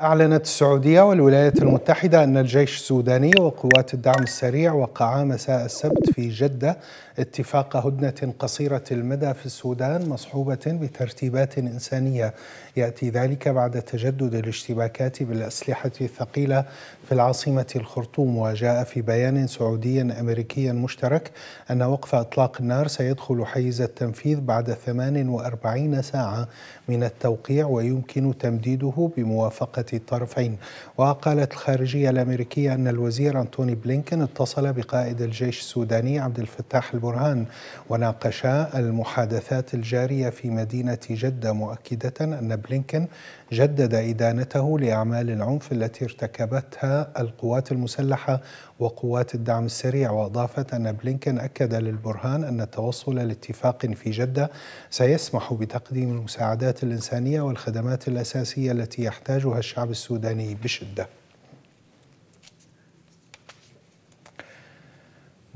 أعلنت السعودية والولايات المتحدة أن الجيش السوداني وقوات الدعم السريع وقعا مساء السبت في جدة اتفاق هدنة قصيرة المدى في السودان مصحوبة بترتيبات إنسانية يأتي ذلك بعد تجدد الاشتباكات بالأسلحة الثقيلة في العاصمة الخرطوم وجاء في بيان سعودي أمريكي مشترك أن وقف إطلاق النار سيدخل حيز التنفيذ بعد 48 ساعة من التوقيع ويمكن تمديده بموافقة الطرفين وقالت الخارجية الأمريكية أن الوزير أنتوني بلينكن اتصل بقائد الجيش السوداني عبد الفتاح البرهان وناقشا المحادثات الجارية في مدينة جدة مؤكدة أن بلينكن جدد إدانته لأعمال العنف التي ارتكبتها القوات المسلحة وقوات الدعم السريع وأضافت أن بلينكن أكد للبرهان أن التوصل لاتفاق في جدة سيسمح بتقديم المساعدات الإنسانية والخدمات الأساسية التي يحتاجها الشعب السوداني بشدة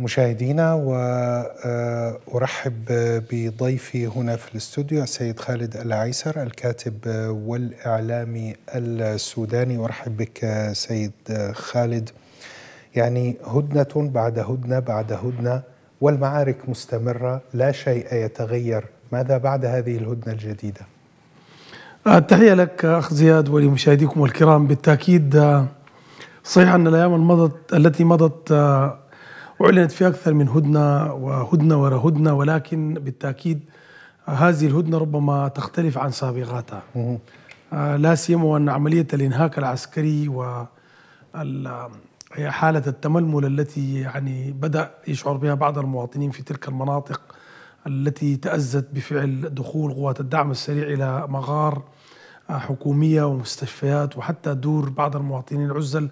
مشاهدينا وارحب آه، بضيفي هنا في الاستوديو السيد خالد العيسر الكاتب والاعلامي السوداني وارحب بك سيد خالد يعني هدنه بعد هدنه بعد هدنه والمعارك مستمره لا شيء يتغير ماذا بعد هذه الهدنه الجديده؟ أه، تحيه لك اخ زياد ولمشاهديكم الكرام بالتاكيد آه، صحيح ان الايام المضت التي مضت أعلنت في أكثر من هدنة وهدنة وراء هدنة ولكن بالتأكيد هذه الهدنة ربما تختلف عن سابقاتها آه، لا سيما وأن عملية الإنهاك العسكري و حالة التململ التي يعني بدأ يشعر بها بعض المواطنين في تلك المناطق التي تأزت بفعل دخول قوات الدعم السريع إلى مغار آه، حكومية ومستشفيات وحتى دور بعض المواطنين العزل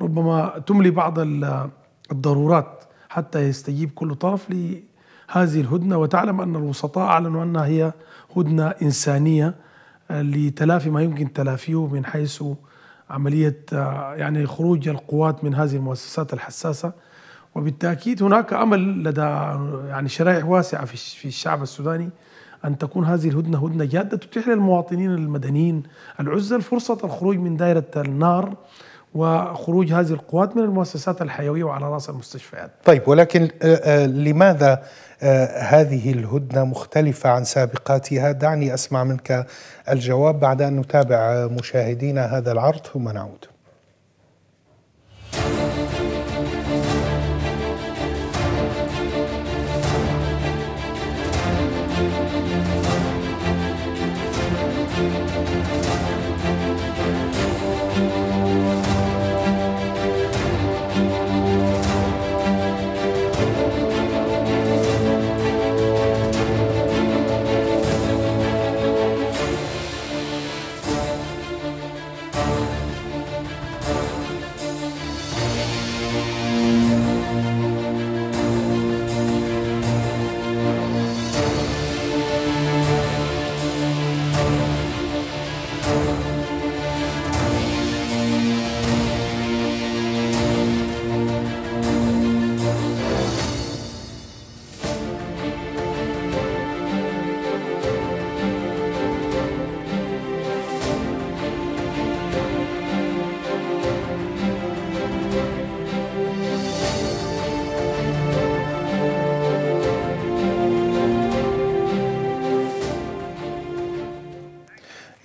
ربما تملي بعض الضرورات حتى يستجيب كل طرف لهذه الهدنة وتعلم أن الوسطاء أعلنوا أنها هي هدنة إنسانية آه، لتلافي ما يمكن تلافيه من حيث عملية آه، يعني خروج القوات من هذه المؤسسات الحساسة وبالتأكيد هناك أمل لدى يعني شرائح واسعة في الشعب السوداني أن تكون هذه الهدنة هدنة جادة تتيح للمواطنين المدنيين العزل فرصه الخروج من دائرة النار وخروج هذه القوات من المؤسسات الحيويه وعلى راس المستشفيات. طيب ولكن آه، آه، لماذا آه، هذه الهدنه مختلفه عن سابقاتها؟ دعني اسمع منك الجواب بعد ان نتابع مشاهدينا هذا العرض ثم نعود.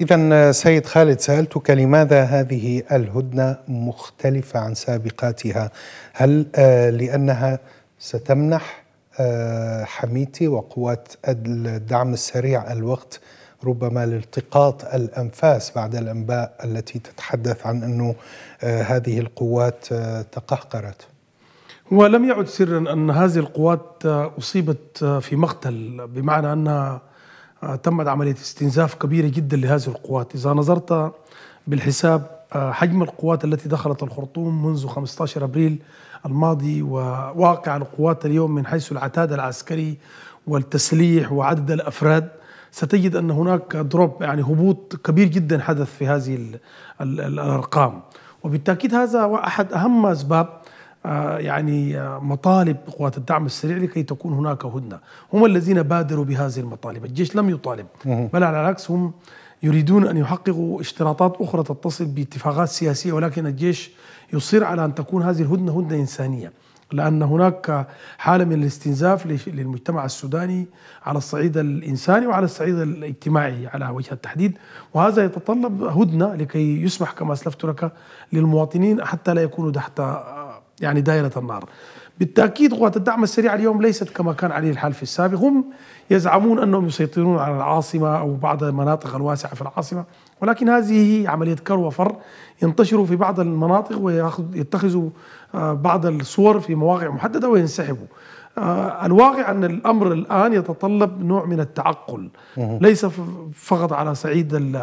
إذا سيد خالد سألتك لماذا هذه الهدنة مختلفة عن سابقاتها؟ هل آه، لأنها ستمنح آه، حميتي وقوات الدعم السريع الوقت ربما لالتقاط الأنفاس بعد الأنباء التي تتحدث عن أنه آه، هذه القوات تقهقرت؟ هو لم يعد سرا أن هذه القوات أصيبت في مقتل بمعنى أنها آه، تمت عملية استنزاف كبيرة جدا لهذه القوات إذا نظرت بالحساب آه، حجم القوات التي دخلت الخرطوم منذ 15 أبريل الماضي وواقع القوات اليوم من حيث العتاد العسكري والتسليح وعدد الأفراد ستجد أن هناك دروب يعني هبوط كبير جدا حدث في هذه الأرقام وبالتأكيد هذا أحد أهم أسباب آه، يعني آه، مطالب قوات الدعم السريع لكي تكون هناك هدنه، هم الذين بادروا بهذه المطالب، الجيش لم يطالب بل على العكس هم يريدون ان يحققوا اشتراطات اخرى تتصل باتفاقات سياسيه ولكن الجيش يصر على ان تكون هذه الهدنه هدنه انسانيه. لأن هناك حالة من الاستنزاف للمجتمع السوداني على الصعيد الإنساني وعلى الصعيد الاجتماعي على وجه التحديد وهذا يتطلب هدنة لكي يسمح كما أسلفت لك للمواطنين حتى لا يكونوا تحت آه، يعني دائرة النار بالتأكيد قوات الدعم السريع اليوم ليست كما كان عليه الحال في السابق هم يزعمون أنهم يسيطرون على العاصمة أو بعض المناطق الواسعة في العاصمة ولكن هذه هي عملية كر وفر ينتشروا في بعض المناطق ويتخذوا آه، بعض الصور في مواقع محددة وينسحبوا آه، الواقع أن الأمر الآن يتطلب نوع من التعقل ليس فقط على صعيد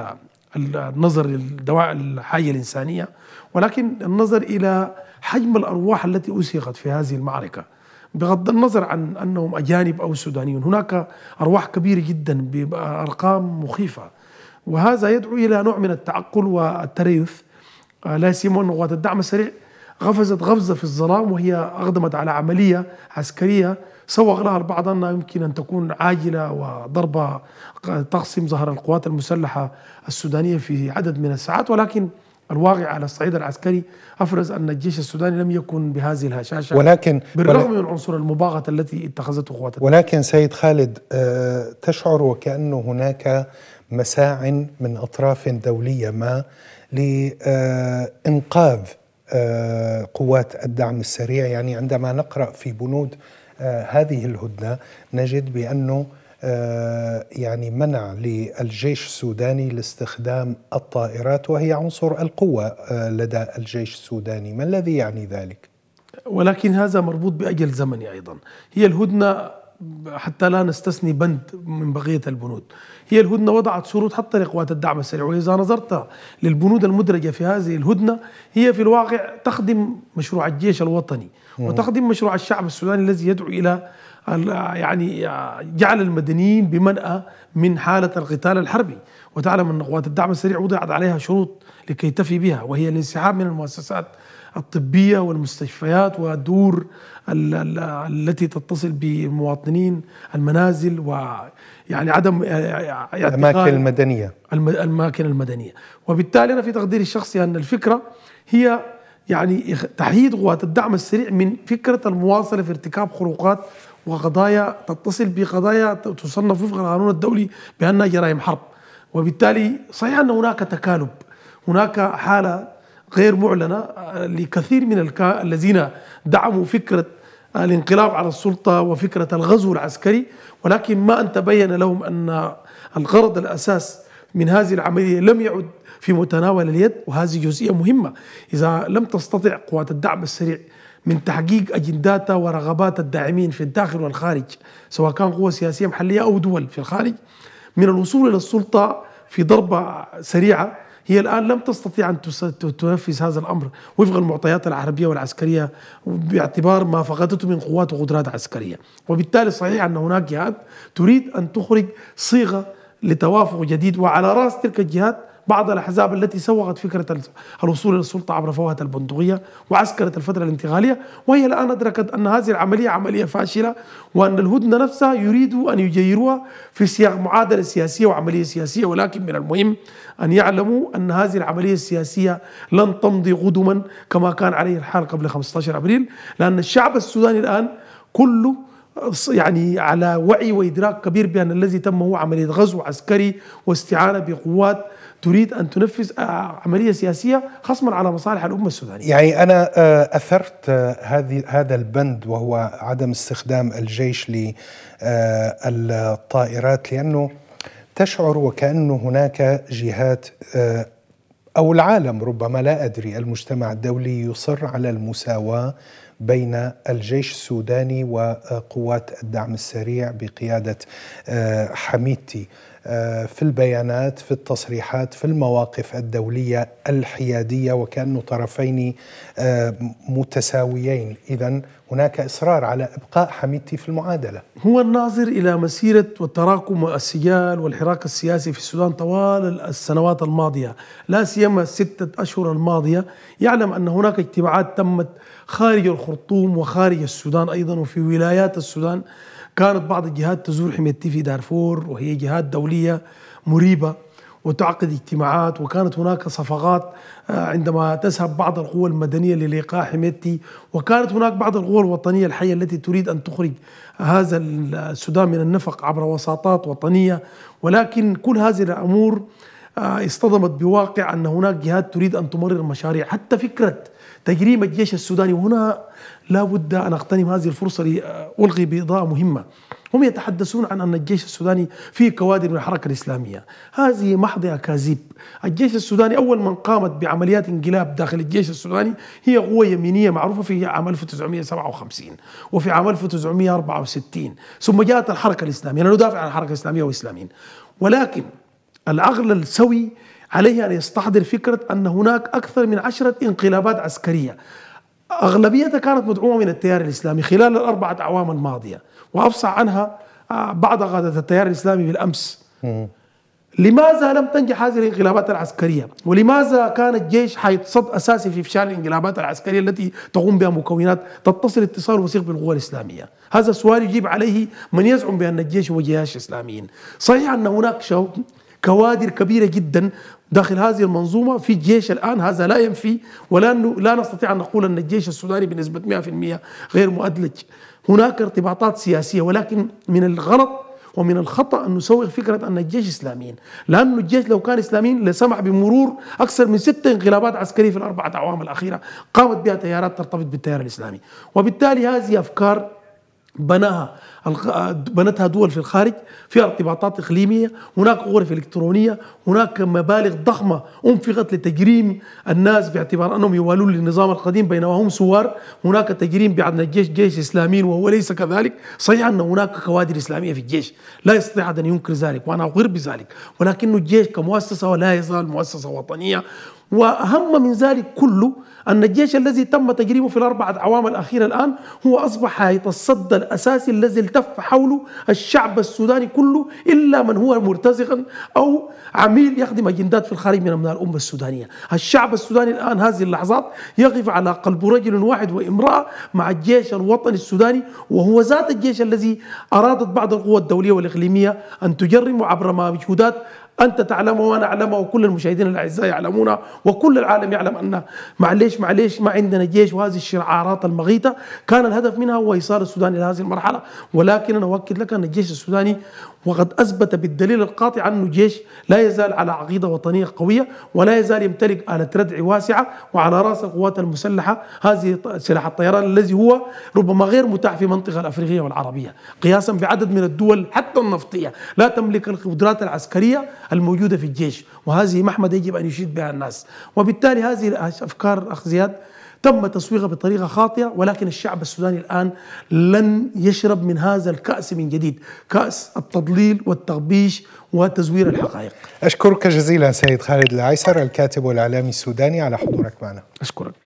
النظر للدواء الحية الإنسانية ولكن النظر إلى حجم الأرواح التي اسيغت في هذه المعركة بغض النظر عن أنهم أجانب أو سودانيون هناك أرواح كبيرة جدا بأرقام مخيفة وهذا يدعو إلى نوع من التعقل والتريث آه، لا سيما أن قوات الدعم السريع غفزت غفزة في الظلام وهي أقدمت على عملية عسكرية سوغ لها البعض أنها يمكن أن تكون عاجلة وضربة تقسم ظهر القوات المسلحة السودانية في عدد من الساعات ولكن الواقع على الصعيد العسكري افرز ان الجيش السوداني لم يكن بهذه الهشاشه ولكن بالرغم من عنصر المباغته التي اتخذته قوات ولكن سيد خالد آه، تشعر وكانه هناك مساع من اطراف دوليه ما لانقاذ آه، قوات الدعم السريع يعني عندما نقرا في بنود آه، هذه الهدنه نجد بانه آه، يعني منع للجيش السوداني لاستخدام الطائرات وهي عنصر القوة آه، لدى الجيش السوداني ما الذي يعني ذلك؟ ولكن هذا مربوط بأجل زمني أيضا هي الهدنة حتى لا نستثني بند من بقية البنود هي الهدنة وضعت شروط حتى لقوات الدعم السريع وإذا نظرت للبنود المدرجة في هذه الهدنة هي في الواقع تخدم مشروع الجيش الوطني وتخدم مشروع الشعب السوداني الذي يدعو إلى يعني آه، جعل المدنيين بمنأى من حالة القتال الحربي وتعلم أن قوات الدعم السريع وضعت عليها شروط لكي تفي بها وهي الانسحاب من المؤسسات الطبية والمستشفيات ودور التي تتصل بالمواطنين المنازل ويعني عدم الأماكن المدنية الأماكن المدنية وبالتالي أنا في تقديري الشخصي أن الفكرة هي يعني تحييد قوات الدعم السريع من فكرة المواصلة في ارتكاب خروقات وقضايا تتصل بقضايا تصنف وفق القانون الدولي بأنها جرائم حرب وبالتالي صحيح أن هناك تكالب هناك حالة غير معلنة لكثير من الكا... الذين دعموا فكرة الانقلاب على السلطة وفكرة الغزو العسكري ولكن ما أن تبين لهم أن الغرض الأساس من هذه العملية لم يعد في متناول اليد وهذه جزئية مهمة إذا لم تستطع قوات الدعم السريع من تحقيق أجندات ورغبات الداعمين في الداخل والخارج سواء كان قوى سياسية محلية أو دول في الخارج من الوصول إلى السلطة في ضربة سريعة هي الآن لم تستطيع أن تنفذ هذا الأمر وفق المعطيات العربية والعسكرية باعتبار ما فقدته من قوات وقدرات عسكرية وبالتالي صحيح أن هناك جهات تريد أن تخرج صيغة لتوافق جديد وعلى رأس تلك الجهات بعض الأحزاب التي سوغت فكرة الوصول إلى السلطة عبر فوهة البندقية وعسكرت الفترة الانتقالية وهي الآن أدركت أن هذه العملية عملية فاشلة وأن الهدنة نفسها يريدوا أن يجيروها في سياق معادلة سياسية وعملية سياسية ولكن من المهم أن يعلموا أن هذه العملية السياسية لن تمضي قدما كما كان عليه الحال قبل 15 أبريل لأن الشعب السوداني الآن كله يعني على وعي وإدراك كبير بأن الذي تم هو عملية غزو عسكري واستعانة بقوات تريد أن تنفذ آه، عملية سياسية خصما على مصالح الأمة السودانية يعني أنا آه، أثرت آه، هذه هذا البند وهو عدم استخدام الجيش للطائرات لأنه تشعر وكأنه هناك جهات أو العالم ربما لا أدري المجتمع الدولي يصر على المساواة بين الجيش السوداني وقوات الدعم السريع بقياده آه، حميدتي آه، في البيانات في التصريحات في المواقف الدولية الحيادية وكأن طرفين آه، متساويين إذا هناك إصرار على إبقاء حميدتي في المعادلة هو الناظر إلى مسيرة والتراكم والسيال والحراك السياسي في السودان طوال السنوات الماضية لا سيما الستة أشهر الماضية يعلم أن هناك اجتماعات تمت خارج الخرطوم وخارج السودان أيضا وفي ولايات السودان كانت بعض الجهات تزور حميتي في دارفور وهي جهات دولية مريبة وتعقد اجتماعات وكانت هناك صفقات آه، عندما تذهب بعض القوى المدنيه للقاء حميتي وكانت هناك بعض القوى الوطنيه الحيه التي تريد ان تخرج هذا السودان من النفق عبر وساطات وطنيه ولكن كل هذه الامور آه، اصطدمت بواقع ان هناك جهات تريد ان تمرر مشاريع حتى فكره تجريم الجيش السوداني وهنا لا بد أن أغتنم هذه الفرصة لألغي بإضاءة مهمة هم يتحدثون عن أن الجيش السوداني فيه كوادر من الحركة الإسلامية هذه محض أكاذيب الجيش السوداني أول من قامت بعمليات انقلاب داخل الجيش السوداني هي قوة يمينية معروفة في عام 1957 وفي عام 1964 ثم جاءت الحركة الإسلامية أنا ندافع عن الحركة الإسلامية وإسلاميين ولكن العقل السوي عليه أن يستحضر فكرة أن هناك أكثر من عشرة انقلابات عسكرية أغلبيتها كانت مدعومة من التيار الإسلامي خلال الأربعة أعوام الماضية وأفصح عنها آه، بعد غادة التيار الإسلامي بالأمس لماذا لم تنجح هذه الانقلابات العسكريه؟ ولماذا كان الجيش حيث صد اساسي في افشال الانقلابات العسكريه التي تقوم بها مكونات تتصل اتصال وثيق بالقوى الاسلاميه؟ هذا السؤال يجيب عليه من يزعم بان الجيش هو جيش اسلاميين. صحيح ان هناك شو كوادر كبيره جدا داخل هذه المنظومة في جيش الآن هذا لا ينفي ولا لا نستطيع أن نقول أن الجيش السوداني بنسبة 100% غير مؤدلج هناك ارتباطات سياسية ولكن من الغلط ومن الخطأ أن نسوغ فكرة أن الجيش إسلاميين لأن الجيش لو كان إسلاميين لسمح بمرور أكثر من ست انقلابات عسكرية في الأربعة أعوام الأخيرة قامت بها تيارات ترتبط بالتيار الإسلامي وبالتالي هذه أفكار بناها بنتها دول في الخارج فيها ارتباطات إقليمية هناك غرف إلكترونية هناك مبالغ ضخمة أنفقت لتجريم الناس باعتبار أنهم يوالون للنظام القديم بينما هم سوار هناك تجريم بعد الجيش جيش إسلامي وهو ليس كذلك صحيح أن هناك كوادر إسلامية في الجيش لا يستطيع أحد أن ينكر ذلك وأنا أقر بذلك ولكن الجيش كمؤسسة ولا يزال مؤسسة وطنية وأهم من ذلك كله أن الجيش الذي تم تجريبه في الأربعة أعوام الأخيرة الآن هو أصبح يتصدى الأساسي الذي التف حوله الشعب السوداني كله إلا من هو مرتزقا أو عميل يخدم أجندات في الخارج من الأمة السودانية الشعب السوداني الآن هذه اللحظات يقف على قلب رجل واحد وامرأة مع الجيش الوطني السوداني وهو ذات الجيش الذي أرادت بعض القوى الدولية والإقليمية أن تجرم عبر مجهودات انت تعلمه وانا اعلمه وكل المشاهدين الاعزاء يعلمونه وكل العالم يعلم ان معليش معليش ما عندنا جيش وهذه الشعارات المغيطه كان الهدف منها هو ايصال السودان الى هذه المرحله ولكن انا اؤكد لك ان الجيش السوداني وقد اثبت بالدليل القاطع انه جيش لا يزال على عقيده وطنيه قويه ولا يزال يمتلك اله ردع واسعه وعلى راس القوات المسلحه هذه سلاح الطيران الذي هو ربما غير متاح في المنطقه الافريقيه والعربيه قياسا بعدد من الدول حتى النفطيه لا تملك القدرات العسكريه الموجودة في الجيش وهذه محمد يجب أن يشيد بها الناس وبالتالي هذه الأفكار أخ زياد تم تسويقها بطريقة خاطئة ولكن الشعب السوداني الآن لن يشرب من هذا الكأس من جديد كأس التضليل والتغبيش وتزوير الحقائق أشكرك جزيلا سيد خالد العيسر الكاتب والإعلامي السوداني على حضورك معنا أشكرك